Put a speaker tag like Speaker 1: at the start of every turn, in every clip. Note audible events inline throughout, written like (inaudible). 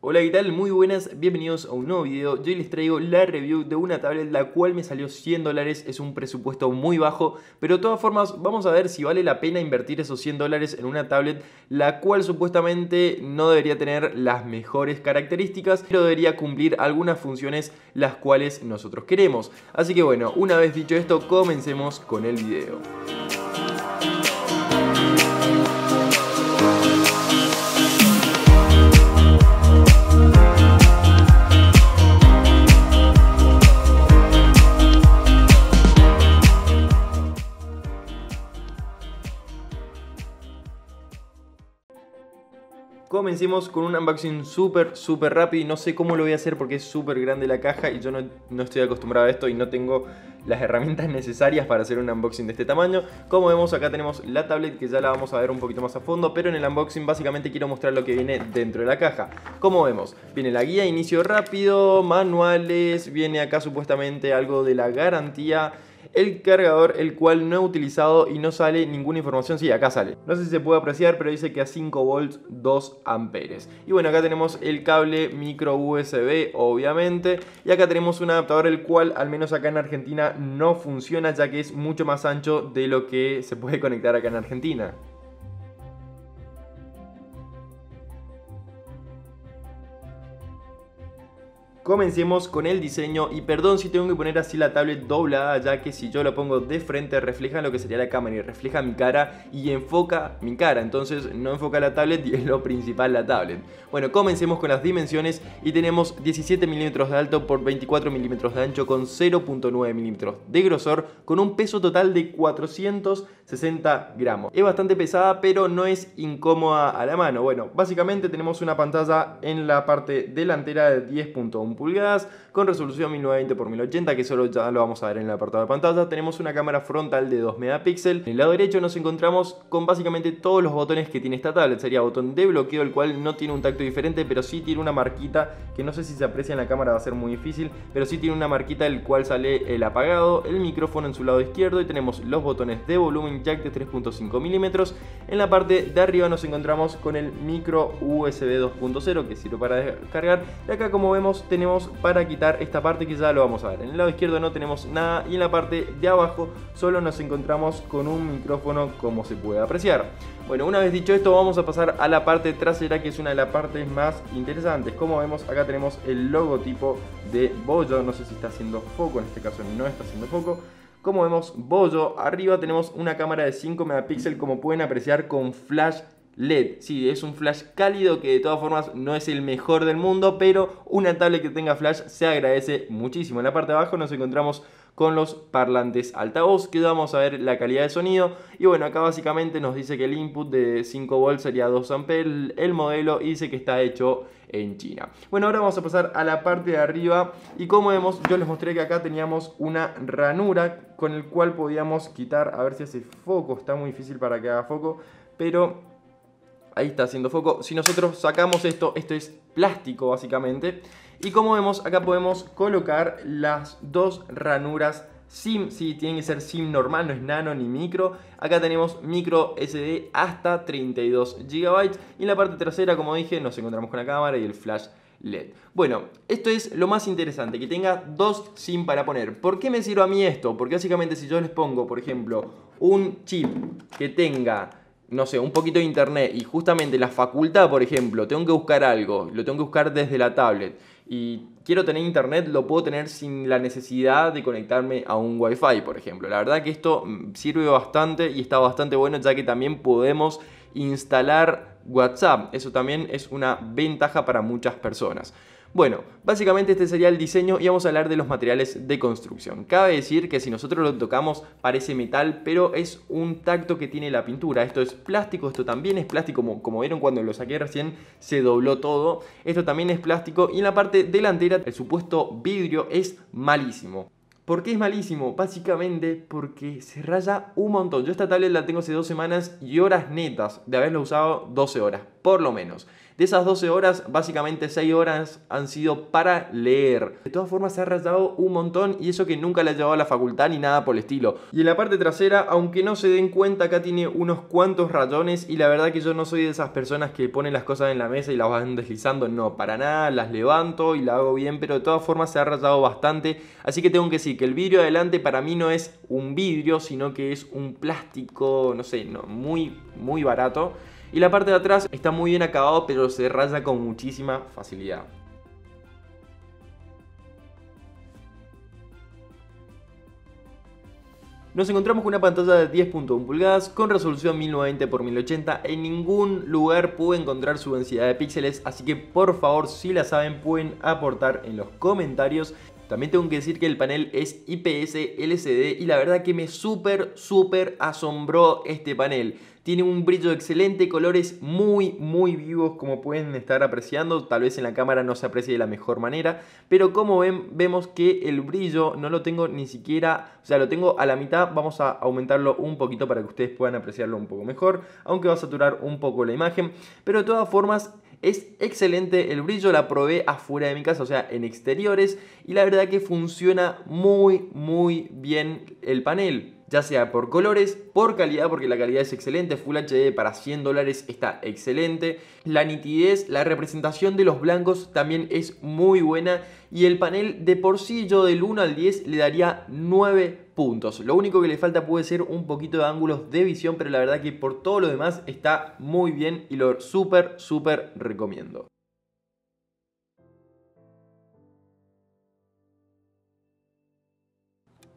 Speaker 1: Hola, ¿qué tal? Muy buenas, bienvenidos a un nuevo video. Yo hoy les traigo la review de una tablet la cual me salió 100 dólares, es un presupuesto muy bajo, pero de todas formas vamos a ver si vale la pena invertir esos 100 dólares en una tablet la cual supuestamente no debería tener las mejores características, pero debería cumplir algunas funciones las cuales nosotros queremos. Así que bueno, una vez dicho esto, comencemos con el video. comencemos con un unboxing súper, súper rápido y no sé cómo lo voy a hacer porque es súper grande la caja y yo no, no, estoy acostumbrado a esto y no tengo las herramientas (laughs) necesarias para hacer un unboxing de este tamaño. Como vemos acá tenemos la tablet que ya la vamos a ver un poquito más a fondo, pero en el unboxing básicamente quiero mostrar lo que viene dentro de la caja. Como vemos, viene la guía, inicio rápido, manuales, viene acá supuestamente algo de la garantía, el cargador el cual no he utilizado y no sale ninguna información, sí, acá sale. No sé si se puede apreciar, pero dice que a 5 volts 2 amperes. Y bueno, acá tenemos el cable micro USB, obviamente, y acá tenemos un adaptador el cual al menos acá en Argentina no funciona ya que es mucho más ancho de lo que se puede (laughs) conectar acá en Argentina. Comencemos con el diseño y perdón si tengo que poner así la tablet doblada ya que si yo la pongo de frente refleja lo que sería la cámara y refleja mi cara y enfoca mi cara, entonces no enfoca la tablet y es lo principal la tablet. Bueno, comencemos con las dimensiones y tenemos 17 milímetros de alto por 24 milímetros de ancho con 0.9 milímetros de grosor con un peso total de 460 gramos. Es bastante pesada pero no es incómoda a la mano. Bueno, básicamente tenemos una pantalla en la parte delantera de 10.1 pulgadas con resolución 1920x1080 que solo ya lo vamos a ver en el apartado de pantalla. Tenemos una cámara frontal de 2 megapíxeles. En el lado derecho nos encontramos con básicamente todos los botones que tiene esta tablet. Sería botón de bloqueo el cual no tiene un tacto diferente pero sí tiene una marquita que no sé si se aprecia en la cámara va a ser muy difícil pero sí tiene una marquita el cual sale el apagado, el micrófono en su lado izquierdo y tenemos los botones de volumen jack de 3.5 milímetros. En la parte de arriba nos encontramos con el micro USB 2.0 que sirve para descargar y acá como vemos tenemos para quitar esta parte que ya lo vamos a ver. En el lado izquierdo no tenemos nada y en la parte de abajo solo nos encontramos con un micrófono como se puede apreciar. Bueno, una vez dicho esto vamos a pasar a la parte trasera que es una de las partes más interesantes. Como vemos acá tenemos el logotipo de Bollo, no sé si está haciendo foco, en este caso no está haciendo foco. Como vemos, Bollo, arriba tenemos una cámara de 5 megapíxeles como pueden apreciar con flash LED. Sí, es un flash cálido que de todas formas no es el mejor del mundo, pero una tablet que tenga flash se agradece muchísimo. En la parte de abajo nos encontramos con los parlantes altavoz que vamos a ver la calidad de sonido y bueno acá básicamente nos dice que el input de 5 volts sería 2 a el modelo dice que está hecho en China bueno ahora vamos a pasar a la parte de arriba y como vemos yo les mostré que acá teníamos una ranura con el cual podíamos quitar a ver si hace foco está muy difícil para que haga foco pero Ahí está haciendo foco. Si nosotros sacamos esto, esto es plástico básicamente. Y como vemos, acá podemos colocar las dos ranuras SIM. Sí, tiene que ser SIM normal, no es nano ni micro. Acá tenemos micro SD hasta 32 GB. Y en la parte trasera, como dije, nos encontramos con la cámara y el flash LED. Bueno, esto es lo más interesante, que tenga dos SIM para poner. ¿Por qué me sirve a mí esto? Porque básicamente si yo les pongo, por ejemplo, un chip que tenga no sé, un poquito de internet y justamente la facultad, por ejemplo, tengo que buscar algo, lo tengo que buscar desde la tablet y quiero tener internet, lo puedo tener sin la necesidad de conectarme a un wifi, por ejemplo. La verdad que esto mm, sirve bastante y está bastante bueno ya que también podemos instalar WhatsApp. Eso también es una ventaja para muchas personas. Bueno, básicamente este sería el diseño y vamos a hablar de los materiales de construcción. Cabe decir que si nosotros lo tocamos parece metal, pero es un tacto que tiene la pintura. Esto es plástico, esto también es plástico, como, vieron cuando lo saqué recién se dobló todo. Esto también es plástico y en la parte delantera el supuesto vidrio es malísimo. ¿Por qué es malísimo? Básicamente porque se raya un montón. Yo esta tablet la tengo hace dos semanas y horas netas de haberlo usado 12 horas, por lo menos. De esas 12 horas, básicamente 6 horas han sido para leer. De todas formas, se ha rayado un montón y eso que nunca la ha llevado a la facultad ni nada por el estilo. Y en la parte trasera, aunque no se den cuenta, acá tiene unos cuantos rayones y la verdad que yo no soy de esas personas que ponen las cosas en la mesa y las van deslizando. No, para nada, las levanto y la hago bien, pero de todas formas se ha rayado bastante. Así que tengo que decir que el vidrio adelante para mí no es un vidrio, sino que es un plástico, no sé, no, muy, muy barato. Y la parte de atrás está muy bien acabado, pero se raya con muchísima facilidad. Nos encontramos con una pantalla de 10.1 pulgadas con resolución 1090x1080. En ningún lugar pude encontrar su densidad de píxeles, así que por favor, si la saben, pueden aportar en los comentarios. También tengo que decir que el panel es IPS LCD y la verdad que me súper, súper asombró este panel. Tiene un brillo excelente, colores muy, muy vivos como pueden estar apreciando. Tal vez en la cámara no se aprecie de la mejor manera, pero como ven, vemos que el brillo no lo tengo ni siquiera, o sea, lo tengo a la mitad. Vamos a aumentarlo un poquito para que ustedes puedan apreciarlo un poco mejor, aunque va a saturar un poco la imagen. Pero de todas formas, es excelente el brillo, la probé afuera de mi casa, o sea, en exteriores, y la verdad que funciona muy, muy bien el panel ya sea por colores, por calidad, porque la calidad es excelente, Full HD para 100 dólares está excelente, la nitidez, la representación de los blancos también es muy buena y el panel de por sí yo del 1 al 10 le daría 9 puntos. Lo único que le falta puede ser un poquito de ángulos de visión, pero la verdad que por todo lo demás está muy bien y lo súper, súper recomiendo.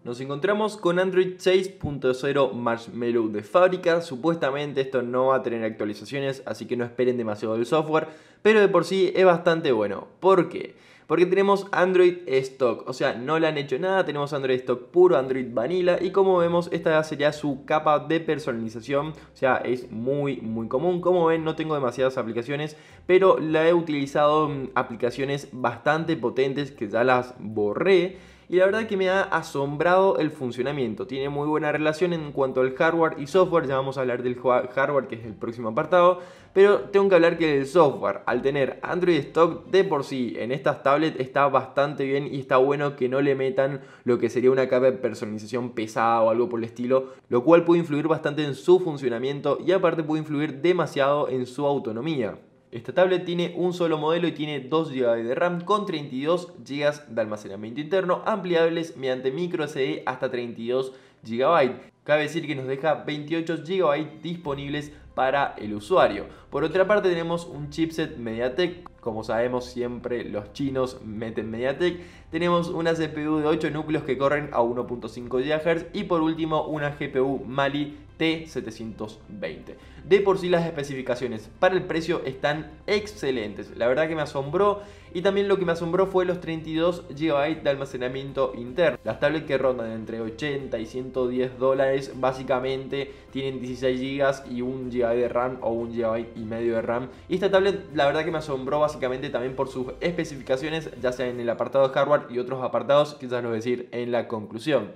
Speaker 1: Nos encontramos con Android 6.0 Marshmallow de fábrica, supuestamente esto no va a tener actualizaciones, así que no esperen demasiado del software, pero de por sí es bastante bueno. ¿Por qué? Porque tenemos Android Stock, o sea, no le han hecho nada, tenemos Android Stock puro, Android Vanilla, y como vemos, esta sería su capa de personalización, o sea, es muy, muy común. Como ven, no tengo demasiadas aplicaciones, pero la he utilizado en aplicaciones bastante potentes que ya las borré y la verdad que me ha asombrado el funcionamiento. Tiene muy buena relación en cuanto al hardware y software, ya vamos a hablar del hardware que es el próximo apartado, pero tengo que hablar que el software, al tener Android Stock de por sí en estas tablets está bastante bien y está bueno que no le metan lo que sería una capa de personalización pesada o algo por el estilo, lo cual puede influir bastante en su funcionamiento y aparte puede influir demasiado en su autonomía. Esta tablet tiene un solo modelo y tiene 2 GB de RAM con 32 GB de almacenamiento interno ampliables mediante micro SD hasta 32 GB. Cabe decir que nos deja 28 GB disponibles para el usuario. Por otra parte tenemos un chipset MediaTek, como sabemos siempre los chinos meten MediaTek. Tenemos una CPU de 8 núcleos que corren a 1.5 GHz y por último una GPU Mali T720. De por sí las especificaciones para el precio están excelentes. La verdad que me asombró y también lo que me asombró fue los 32 GB de almacenamiento interno. Las tablets que rondan entre 80 y 110 dólares básicamente tienen 16 GB y 1 GB de RAM o un GB y medio de RAM. Y esta tablet la verdad que me asombró básicamente también por sus especificaciones, ya sea en el apartado de hardware y otros apartados quizás no decir en la conclusión.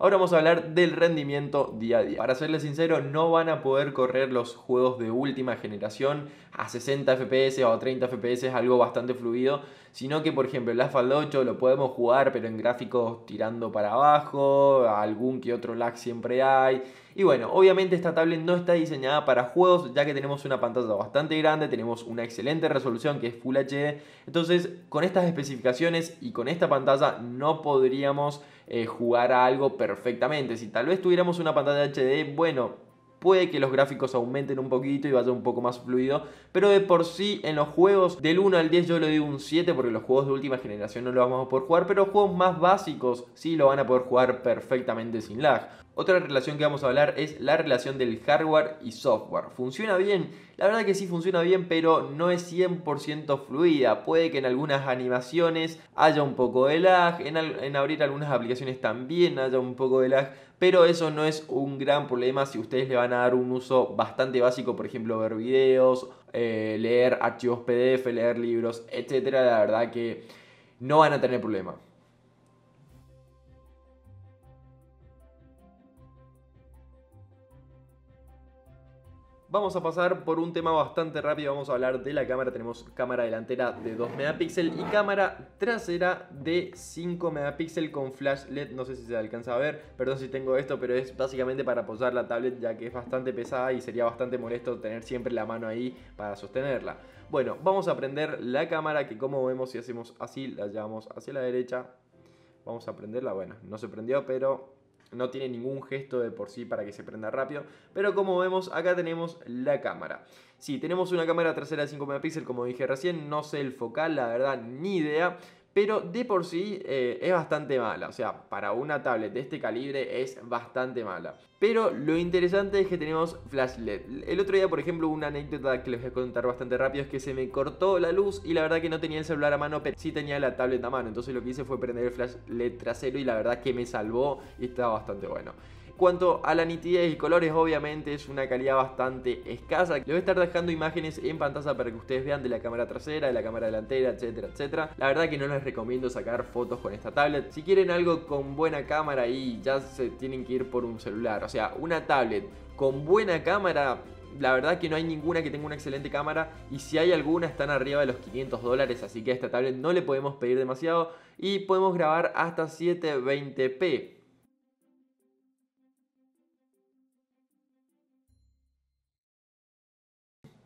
Speaker 1: Ahora vamos a hablar del rendimiento día a día. Para serles sincero, no van a poder correr los juegos de última generación a 60 FPS o a 30 FPS, algo bastante fluido, sino que por ejemplo el Asphalt 8 lo podemos jugar pero en gráficos tirando para abajo, algún que otro lag siempre hay. Y bueno, obviamente esta tablet no está diseñada para juegos, ya que tenemos una pantalla bastante grande, tenemos una excelente resolución que es Full HD. Entonces, con estas especificaciones y con esta pantalla no podríamos eh, jugar a algo perfectamente. Si tal vez tuviéramos una pantalla HD, bueno, puede que los gráficos aumenten un poquito y vaya un poco más fluido, pero de por sí en los juegos del 1 al 10 yo le doy un 7 porque los juegos de última generación no lo vamos a poder jugar, pero juegos más básicos sí lo van a poder jugar perfectamente sin lag. Otra relación que vamos a hablar es la relación del hardware y software. ¿Funciona bien? La verdad que sí funciona bien, pero no es 100% fluida. Puede que en algunas animaciones haya un poco de lag, en, en abrir algunas aplicaciones también haya un poco de lag pero eso no es un gran problema si ustedes le van a dar un uso bastante básico, por ejemplo, ver videos, eh, leer archivos PDF, leer libros, etc. La verdad que no van a tener problema. Vamos a pasar por un tema bastante rápido, vamos a hablar de la cámara. Tenemos cámara delantera de 2 megapíxeles y cámara trasera de 5 megapíxeles con flash LED. No sé si se alcanza a ver, perdón si tengo esto, pero es básicamente para apoyar la tablet ya que es bastante pesada y sería bastante molesto tener siempre la mano ahí para sostenerla. Bueno, vamos a prender la cámara que como vemos si hacemos así, la llevamos hacia la derecha. Vamos a prenderla, bueno, no se prendió, pero no tiene ningún gesto de por sí para que se prenda rápido, pero como vemos acá tenemos la cámara. Sí, tenemos una cámara trasera de 5 megapíxeles, como dije recién, no sé el focal, la verdad, ni idea pero de por sí eh, es bastante mala. O sea, para una tablet de este calibre es bastante mala. Pero lo interesante es que tenemos flash LED. El otro día, por ejemplo, una anécdota que les voy a contar bastante rápido es que se me cortó la luz y la verdad que no tenía el celular a mano, pero sí tenía la tablet a mano. Entonces lo que hice fue prender el flash LED trasero y la verdad que me salvó y estaba bastante bueno cuanto a la nitidez y colores, obviamente es una calidad bastante escasa. Les voy a estar dejando imágenes en pantalla para que ustedes vean de la cámara trasera, de la cámara delantera, etcétera, etcétera. La verdad que no les recomiendo sacar fotos con esta tablet. Si quieren algo con buena cámara y ya se tienen que ir por un celular. O sea, una tablet con buena cámara la verdad que no hay ninguna que tenga una excelente cámara y si hay alguna están arriba de los 500 dólares, así que a esta tablet no le podemos pedir demasiado y podemos grabar hasta 720p.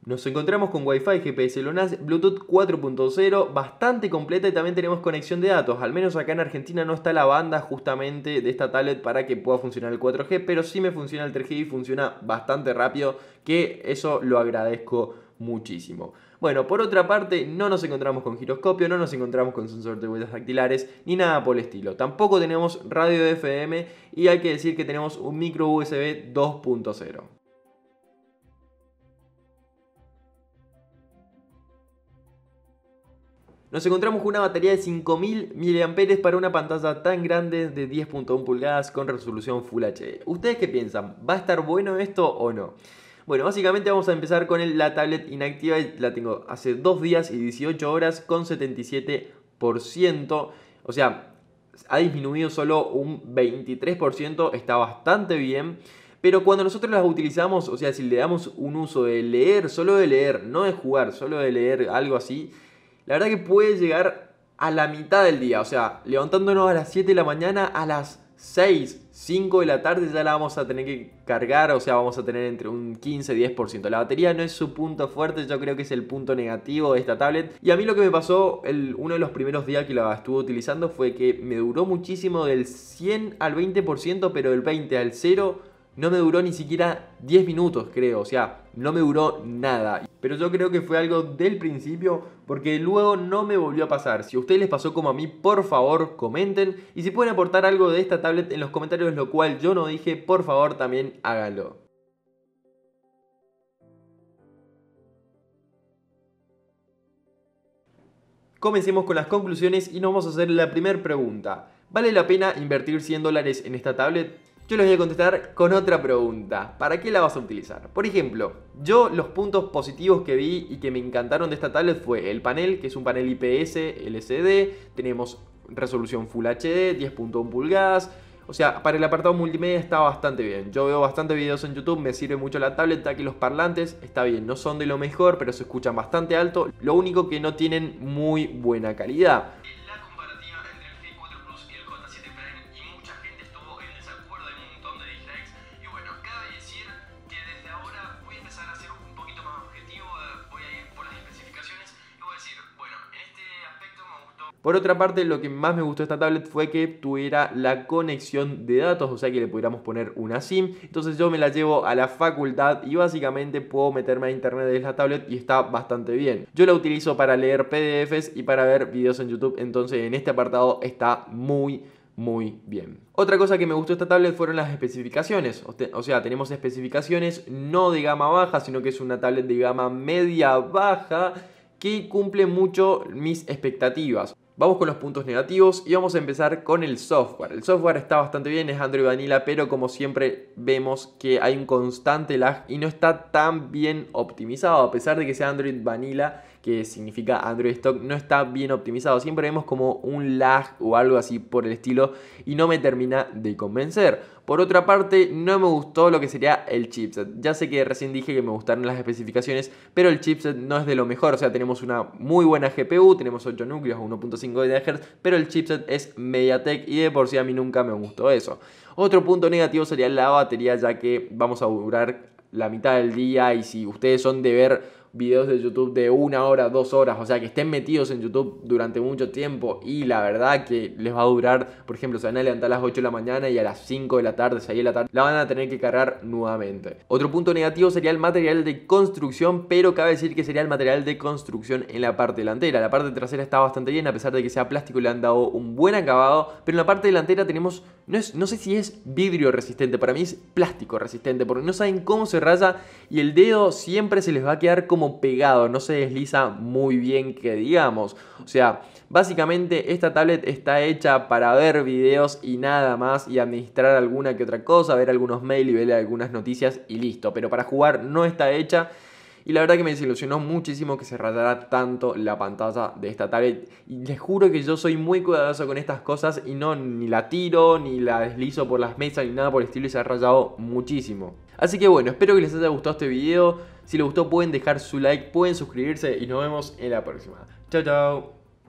Speaker 1: Nos encontramos con Wi-Fi, GPS, LONAS, Bluetooth 4.0, bastante completa y también tenemos conexión de datos. Al menos acá en Argentina no está la banda justamente de esta tablet para que pueda funcionar el 4G, pero sí me funciona el 3G y funciona bastante rápido, que eso lo agradezco muchísimo. Bueno, por otra parte, no nos encontramos con giroscopio, no nos encontramos con sensor de huellas dactilares, ni nada por el estilo. Tampoco tenemos radio FM y hay que decir que tenemos un micro USB 2.0. Nos encontramos con una batería de 5000 mAh para una pantalla tan grande de 10.1 pulgadas con resolución Full HD. ¿Ustedes qué piensan? ¿Va a estar bueno esto o no? Bueno, básicamente vamos a empezar con la tablet inactiva. La tengo hace 2 días y 18 horas con 77%. O sea, ha disminuido solo un 23%. Está bastante bien. Pero cuando nosotros las utilizamos, o sea, si le damos un uso de leer, solo de leer, no de jugar, solo de leer algo así, la verdad que puede llegar a la mitad del día. O sea, levantándonos a las 7 de la mañana, a las 6, 5 de la tarde ya la vamos a tener que cargar, o sea, vamos a tener entre un 15 y 10%. La batería no es su punto fuerte, yo creo que es el punto negativo de esta tablet. Y a mí lo que me pasó el, uno de los primeros días que la estuve utilizando fue que me duró muchísimo del 100 al 20%, pero del 20 al 0 no me duró ni siquiera 10 minutos, creo, o sea, no me duró nada. Pero yo creo que fue algo del principio porque luego no me volvió a pasar. Si a ustedes les pasó como a mí, por favor, comenten. Y si pueden aportar algo de esta tablet en los comentarios, lo cual yo no dije, por favor, también háganlo. Comencemos con las conclusiones y nos vamos a hacer la primera pregunta. ¿Vale la pena invertir 100 dólares en esta tablet? yo les voy a contestar con otra pregunta. ¿Para qué la vas a utilizar? Por ejemplo, yo los puntos positivos que vi y que me encantaron de esta tablet fue el panel, que es un panel IPS LCD, tenemos resolución Full HD, 10.1 pulgadas, o sea, para el apartado multimedia está bastante bien. Yo veo bastantes videos en YouTube, me sirve mucho la tablet, Que los parlantes, está bien, no son de lo mejor, pero se escuchan bastante alto, lo único que no tienen muy buena calidad. Por otra parte, lo que más me gustó esta tablet fue que tuviera la conexión de datos, o sea que le pudiéramos poner una SIM. Entonces yo me la llevo a la facultad y básicamente puedo meterme a internet desde la tablet y está bastante bien. Yo la utilizo para leer PDFs y para ver videos en YouTube, entonces en este apartado está muy muy bien. Otra cosa que me gustó esta tablet fueron las especificaciones. O sea, tenemos especificaciones no de gama baja, sino que es una tablet de gama media baja que cumple mucho mis expectativas. Vamos con los puntos negativos y vamos a empezar con el software. El software está bastante bien, es Android Vanilla, pero como siempre vemos que hay un constante lag y no está tan bien optimizado, a pesar de que sea Android Vanilla que significa Android Stock, no está bien optimizado. Siempre vemos como un lag o algo así por el estilo y no me termina de convencer. Por otra parte, no me gustó lo que sería el chipset. Ya sé que recién dije que me gustaron las especificaciones, pero el chipset no es de lo mejor. O sea, tenemos una muy buena GPU, tenemos 8 núcleos a 1.5 GHz, pero el chipset es MediaTek y de por sí a mí nunca me gustó eso. Otro punto negativo sería la batería, ya que vamos a durar la mitad del día y si ustedes son de ver videos de YouTube de una hora, dos horas, o sea, que estén metidos en YouTube durante mucho tiempo y la verdad que les va a durar, por ejemplo, se van a levantar a las 8 de la mañana y a las 5 de la tarde, 6 de la tarde, la van a tener que cargar nuevamente. Otro punto negativo sería el material de construcción, pero cabe decir que sería el material de construcción en la parte delantera. La parte trasera está bastante bien, a pesar de que sea plástico le han dado un buen acabado, pero en la parte delantera tenemos, no, no sé si es vidrio resistente, para mí es plástico resistente, porque no saben cómo se raya y el dedo siempre se les va a quedar como pegado, no se desliza muy bien que digamos. O sea, básicamente esta tablet está hecha para ver videos y nada más y administrar alguna que otra cosa, ver algunos mails y ver algunas noticias y listo. Pero para jugar no está hecha. Y la verdad que me desilusionó muchísimo que se rayara tanto la pantalla de esta tablet. Y les juro que yo soy muy cuidadoso con estas cosas y no ni la tiro, ni la deslizo por las mesas, ni nada por el estilo y se ha rayado muchísimo. Así que bueno, espero que les haya gustado este video. Si les gustó pueden dejar su like, pueden suscribirse y nos vemos en la próxima. Chao, chao.